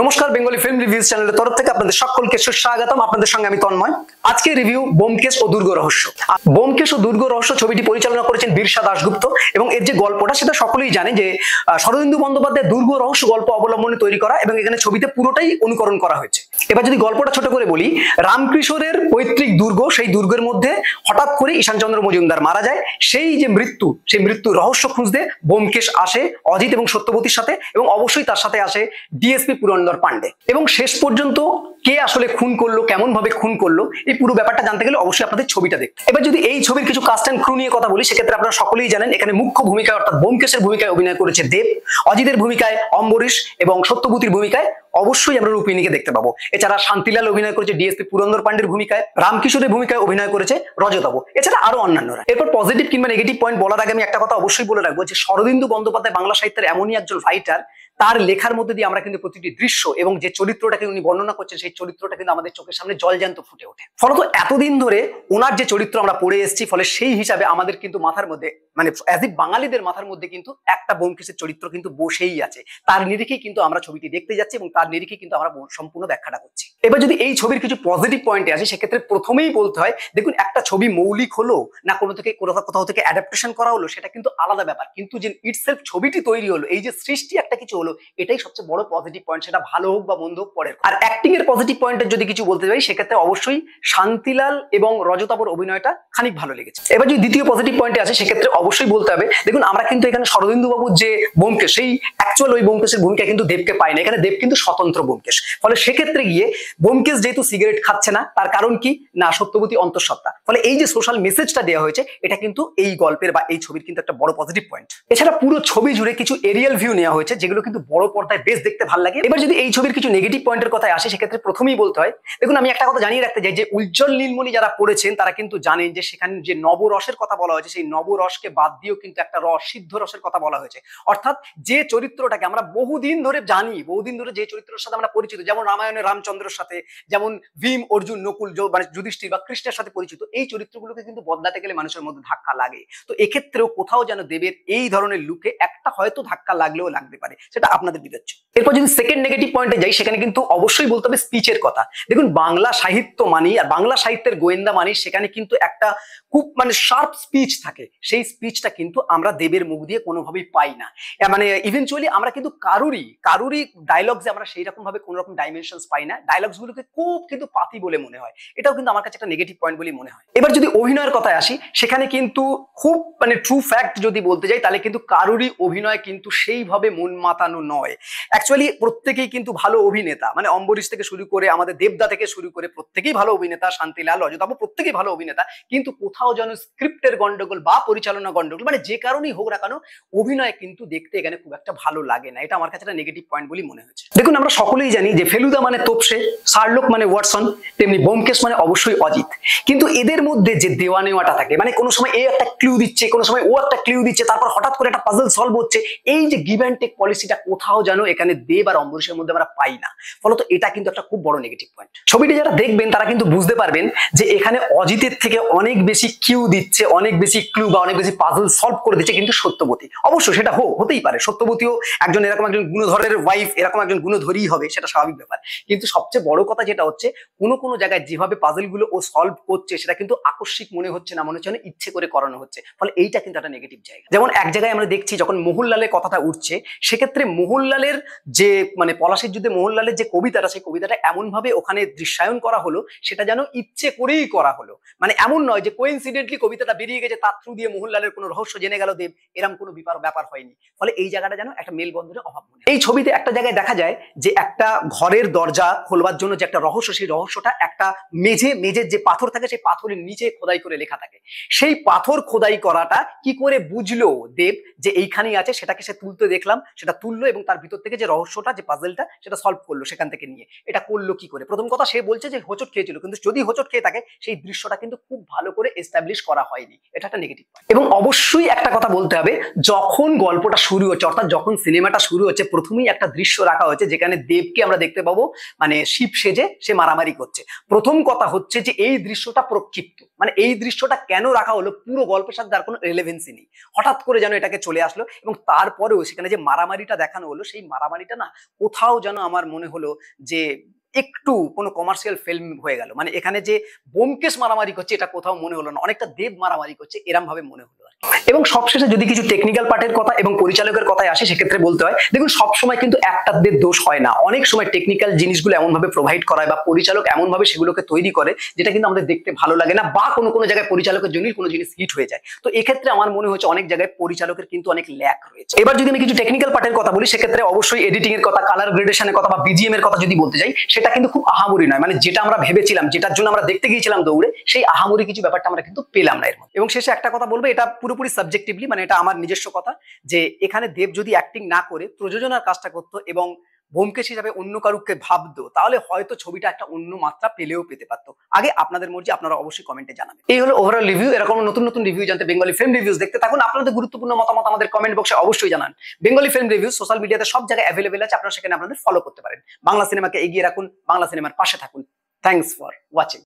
নমস্কার Bengali film reviews চ্যানেলের তরফ থেকে আপনাদের সকলকে সুস্বাগতম আপনাদের সঙ্গে আমি তন্ময় আজকে রিভিউ বোমকেশ ও দুর্গ রহস্য বোমকেশ ও দুর্গ রহস্য ছবিটি পরিচালনা করেছেন বীরসা দাশগুপ্ত এবং এর যে গল্পটা সেটা সকলেই জানে যে শরদিন্দু বন্দ্যোপাধ্যায় দুর্গ রহস্য গল্প অবলম্বনে তৈরি করা এবং এখানে ছবিতে পুরোটাই অনুকরণ করা হয়েছে এবার যদি গল্পটা ছোট করে বলি রামকৃষ্ণের পৈতৃক দুর্গ সেই দুর্গের মধ্যে হঠাৎ করে ঈশানচন্দ্র মজুমদার মারা যায় সেই যে মৃত্যু সেই মৃত্যু রহস্য খুঁজতে বোমকেশ আসে অজিত এবং সত্যপতির সাথে এবং অবশ্যই তার সাথে আসে ডিএসপি পুরন মনোন্দর পান্ডে এবং শেষ পর্যন্ত কে আসলে খুন করলো কেমন ভাবে খুন করলো এই পুরো ব্যাপারটা জানতে গেলে অবশ্যই আপনাদের ছবিটা দেখ এবার যদি এই ছবির কিছু কাস্ট অ্যান্ড ক্রু নিয়ে কথা বলি সেক্ষেত্রে আপনারা সকলেই জানেন এখানে মুখ্য ভূমিকায় অর্থাৎ বোমকেশের ভূমিকায় অভিনয় করেছে দেব অজিতের ভূমিকায় অম্বরীশ এবং সত্যবতীর ভূমিকায় অবশ্যই আমরা রূপিনীকে দেখতে পাবো এছাড়া শান্তিলাল অভিনয় করেছে ডিএসপি পুরন্দর পান্ডের ভূমিকায় রামকিশোরের ভূমিকায় অভিনয় করেছে রজতাব এছাড়া আরো অন্যান্যরা এরপর পজিটিভ কিংবা নেগেটিভ পয়েন্ট বলার আগে আমি একটা কথা অবশ্যই বলে রাখবো যে শরদিন্দু বন্দ্যোপাধ্যায় বাংলা সাহিত্যের এমনই একজন রাইটার তার লেখার মধ্যে দিয়ে আমরা কিন্তু প্রতিটি দৃশ্য এবং যে চরিত্রটাকে উনি বর্ণনা করছেন সেই চরিত্রটা কিন্তু আমাদের চোখের সামনে জলজ্যান্ত ফুটে ওঠে ফলত এতদিন ধরে ওনার যে চরিত্র আমরা পড়ে এসেছি ফলে সেই হিসাবে আমাদের কিন্তু মাথার মধ্যে মানে অ্যাজ এ বাঙালিদের মাথার মধ্যে কিন্তু একটা ব্যোমকেশের চরিত্র কিন্তু বসেই আছে তার নিরিখে কিন্তু আমরা ছবিটি দেখতে যাচ্ছি এবং তার নিরিখে কিন্তু আমরা সম্পূর্ণ ব্যাখ্যাটা করছি এবার যদি এই ছবির কিছু পজিটিভ পয়েন্টে আসে সেক্ষেত্রে প্রথমেই বলতে হয় দেখুন একটা ছবি মৌলিক হলো না কোনো থেকে কোথাও কোথাও থেকে অ্যাডাপ্টেশন করা হলো সেটা কিন্তু আলাদা ব্যাপার কিন্তু যে ইটসেলফ ছবিটি তৈরি হলো এই যে সৃষ্টি একটা কিছু হলো এটাই সবচেয়ে বড় পজিটিভ পয়েন্ট সেটা ভালো হোক বা মন্দ হোক পরে আর অ্যাক্টিং এর পজিটিভ পয়েন্টে যদি কিছু বলতে চাই সেক্ষেত্রে অবশ্যই শান্তিলাল এবং রজতাবর অভিনয়টা খানিক ভালো লেগেছে এবার যদি দ্বিতীয় পজিটিভ পয়েন্টে আসে সেক্ষেত্রে অবশ্যই বলতে হবে দেখুন আমরা কিন্তু এখানে শরদিন্দু বাবুর যে বোমকেশ সেই অ্যাকচুয়াল ওই বোমকেশের ভূমিকা কিন্তু দেবকে পায় না এখানে দেব কিন্তু স্বতন্ত্র বোমকেশ ফলে সেক্ষেত্রে গিয়ে বোমকেশ যেহেতু সিগারেট খাচ্ছে না তার কারণ কি না সত্যবতী অন্তঃসত্ত্বা ফলে এই যে সোশ্যাল মেসেজটা দেওয়া হয়েছে এটা কিন্তু এই গল্পের বা এই ছবির কিন্তু একটা বড় পজিটিভ পয়েন্ট এছাড়া পুরো ছবি জুড়ে কিছু এরিয়াল ভিউ নেওয়া হয়েছে যেগুলো কিন্তু বড় পর্দায় বেশ দেখতে ভালো লাগে এবার যদি এই ছবির কিছু নেগেটিভ পয়েন্টের কথা আসে সেক্ষেত্রে প্রথমেই বলতে হয় দেখুন আমি একটা কথা জানিয়ে রাখতে চাই যে উজ্জ্বল নীলমণি যারা পড়েছেন তারা কিন্তু জানেন যে সেখানে যে নবরসের কথা বলা হয়েছে সেই নবরসকে বাদ দিয়েও কিন্তু একটা রস সিদ্ধ রসের কথা বলা হয়েছে অর্থাৎ যে চরিত্রটাকে আমরা বহুদিন ধরে জানি বহুদিন ধরে যে চরিত্রের সাথে আমরা পরিচিত যেমন রামায়ণের রামচন্দ্রের সাথে যেমন ভীম অর্জুন নকুল মানে যুধিষ্ঠির বা কৃষ্ণের সাথে পরিচিত এই চরিত্রগুলোকে কিন্তু বদলাতে গেলে মানুষের মধ্যে ধাক্কা লাগে তো এক্ষেত্রেও কোথাও যেন দেবের এই ধরনের লুকে একটা হয়তো ধাক্কা লাগলেও লাগতে পারে সেটা আপনাদের বিবেচ্য এরপর যদি সেকেন্ড নেগেটিভ পয়েন্টে যাই সেখানে কিন্তু অবশ্যই বলতে হবে স্পিচের কথা দেখুন বাংলা সাহিত্য মানি আর বাংলা সাহিত্যের গোয়েন্দা মানি সেখানে কিন্তু একটা খুব মানে শার্প স্পিচ থাকে সেই স্পিচটা কিন্তু আমরা দেবের মুখ দিয়ে কোনোভাবেই পাই না মানে ইভেনচুয়ালি আমরা কিন্তু কারুরই কারুরই ডায়লগস আমরা সেই রকম ভাবে কোনো রকম ডাইমেনশনস পাই না ডায়লগসগুলোকে খুব কিন্তু পাতি বলে মনে হয় এটাও কিন্তু আমার কাছে একটা নেগেটিভ পয়েন্ট বলেই মনে হয় এবার যদি অভিনয়ের কথায় আসি সেখানে কিন্তু খুব মানে ট্রু ফ্যাক্ট যদি বলতে যাই তাহলে কিন্তু কারুরই অভিনয় কিন্তু সেইভাবে মন মাতানো নয় অ্যাকচুয়ালি প্রত্যেকেই কিন্তু ভালো অভিনেতা মানে অম্বরীশ থেকে শুরু করে আমাদের দেবদা থেকে শুরু করে প্রত্যেকেই ভালো অভিনেতা শান্তিলাল অজতাব প্রত্যেকেই ভালো অভিনেতা কিন্তু কোথাও যেন স্ক্রিপ্টের গন্ডগোল বা পরিচালনা না গন্ডগোল মানে যে কারণেই হোক না কেন অভিনয় কিন্তু দেখতে এখানে খুব একটা ভালো লাগে না এটা আমার কাছে একটা নেগেটিভ পয়েন্ট বলি মনে হয়েছে দেখুন আমরা সকলেই জানি যে ফেলুদা মানে তোপসে শার্লক মানে ওয়াটসন তেমনি বোমকেশ মানে অবশ্যই অজিত কিন্তু এদের মধ্যে যে দেওয়া নেওয়াটা থাকে মানে কোনো সময় এ একটা ক্লিউ দিচ্ছে কোনো সময় ও একটা ক্লিউ দিচ্ছে তারপর হঠাৎ করে একটা পাজল সলভ হচ্ছে এই যে গিভ অ্যান্ড টেক পলিসিটা কোথাও যেন এখানে দেব আর অম্বরীশের মধ্যে আমরা পাই না ফলত এটা কিন্তু একটা খুব বড় নেগেটিভ পয়েন্ট ছবিটি যারা দেখবেন তারা কিন্তু বুঝতে পারবেন যে এখানে অজিতের থেকে অনেক বেশি কিউ দিচ্ছে অনেক বেশি ক্লু বা অনেক বেশি পাজল সলভ করে দিচ্ছে কিন্তু সত্যবতী অবশ্য সেটা হোক হতেই পারে সত্যবতীও একজন এরকম একজন গুণধরের ওয়াইফ এরকম একজন গুণধরই হবে সেটা স্বাভাবিক ব্যাপার কিন্তু সবচেয়ে বড় কথা যেটা হচ্ছে কোনো কোনো জায়গায় যেভাবে পাজলগুলো ও সলভ করছে সেটা কিন্তু আকস্মিক মনে হচ্ছে না মনে হচ্ছে না ইচ্ছে করে করানো হচ্ছে ফলে এইটা কিন্তু একটা নেগেটিভ জায়গা যেমন এক জায়গায় আমরা দেখছি যখন মোহনলালের কথাটা উঠছে সেক্ষেত্রে মোহনলালের যে মানে পলাশের যুদ্ধে মোহনলালের যে কবিতাটা সেই কবিতাটা এমনভাবে ওখানে দৃশ্যায়ন করা হলো সেটা যেন ইচ্ছে করেই করা হলো মানে এমন নয় যে কোইন্সিডেন্টলি কবিতাটা বেরিয়ে গেছে তার থ্রু দিয়ে মোহনলালের জীবনের কোনো রহস্য জেনে গেল দেব এরম কোনো বিপার ব্যাপার হয়নি ফলে এই জায়গাটা যেন একটা মেলবন্ধনের অভাব মনে এই ছবিতে একটা জায়গায় দেখা যায় যে একটা ঘরের দরজা খোলবার জন্য যে একটা রহস্য সেই রহস্যটা একটা মেঝে মেঝের যে পাথর থাকে সেই পাথরের নিচে খোদাই করে লেখা থাকে সেই পাথর খোদাই করাটা কি করে বুঝলো দেব যে এইখানেই আছে সেটাকে সে তুলতে দেখলাম সেটা তুললো এবং তার ভিতর থেকে যে রহস্যটা যে পাজেলটা সেটা সলভ করলো সেখান থেকে নিয়ে এটা করলো কি করে প্রথম কথা সে বলছে যে হোচট খেয়েছিল কিন্তু যদি হোচট খেয়ে থাকে সেই দৃশ্যটা কিন্তু খুব ভালো করে এস্টাবলিশ করা হয়নি এটা একটা নেগেটিভ এবং অবশ্যই একটা কথা বলতে হবে যখন গল্পটা শুরু হচ্ছে অর্থাৎ যখন সিনেমাটা শুরু হচ্ছে প্রথমেই একটা দৃশ্য রাখা হয়েছে যেখানে দেবকে আমরা দেখতে পাবো মানে শিব সেজে সে মারামারি করছে প্রথম কথা হচ্ছে যে এই দৃশ্যটা প্রক্ষিপ্ত মানে এই দৃশ্যটা কেন রাখা হলো পুরো গল্পের সাথে আর কোনো রেলেভেন্সি নেই হঠাৎ করে যেন এটাকে চলে আসলো এবং তারপরেও সেখানে যে মারামারিটা দেখানো হলো সেই মারামারিটা না কোথাও যেন আমার মনে হলো যে একটু কোনো কমার্শিয়াল ফিল্ম হয়ে গেল মানে এখানে যে বোমকেশ মারামারি করছে এটা কোথাও মনে হলো না অনেকটা দেব মারামারি করছে এরম ভাবে মনে হলো এবং সবশেষে যদি কিছু টেকনিক্যাল পার্টের কথা এবং পরিচালকের কথায় আসে সেক্ষেত্রে বলতে হয় দেখুন সবসময় কিন্তু একটাদের দোষ হয় না অনেক সময় টেকনিক্যাল জিনিসগুলো এমনভাবে প্রোভাইড করায় বা পরিচালক এমনভাবে সেগুলোকে তৈরি করে যেটা কিন্তু আমাদের দেখতে ভালো লাগে না বা কোনো কোনো জায়গায় পরিচালকের জন্যই কোনো জিনিস হিট হয়ে যায় তো এক্ষেত্রে আমার মনে হচ্ছে অনেক জায়গায় পরিচালকের কিন্তু অনেক ল্যাক রয়েছে এবার যদি আমি কিছু টেকনিক্যাল পার্টের কথা বলি সেক্ষেত্রে অবশ্যই এডিটিং এর কথা কালার গ্রেডেশনের কথা বা বিজিএম এর কথা যদি বলতে যাই সেটা কিন্তু খুব আহামরি নয় মানে যেটা আমরা ভেবেছিলাম যেটার জন্য আমরা দেখতে গিয়েছিলাম দৌড়ে সেই আহামরি কিছু ব্যাপারটা আমরা কিন্তু পেলাম না এর মধ্যে এবং শেষে একটা কথা বলবো এটা পুরোপুরি সাবজেক্টিভলি মানে এটা আমার নিজস্ব কথা যে এখানে দেব যদি অ্যাক্টিং না করে প্রযোজনার কাজটা করতো এবং ব্যোমকেশ হিসাবে অন্য কারুককে ভাবতো তাহলে হয়তো ছবিটা একটা অন্য মাত্রা পেলেও পেতে পারতো আগে আপনাদের মর্জি আপনারা অবশ্যই কমেন্টে জানাবেন এই হলো ওভারঅল রিভিউ এরকম নতুন নতুন রিভিউ জানতে বেঙ্গলি ফিল্ম রিভিউজ দেখতে থাকুন আপনাদের গুরুত্বপূর্ণ মতামত আমাদের কমেন্ট বক্সে অবশ্যই জানান বেঙ্গলি ফিল্ম রিভিউ সোশ্যাল মিডিয়াতে সব জায়গায় অ্যাভেলেবেল আছে আপনারা সেখানে আপনাদের ফলো করতে পারেন বাংলা সিনেমাকে এগিয়ে রাখুন বাংলা সিনেমার পাশে থাকুন থ্যাংকস ফর ওয়াচিং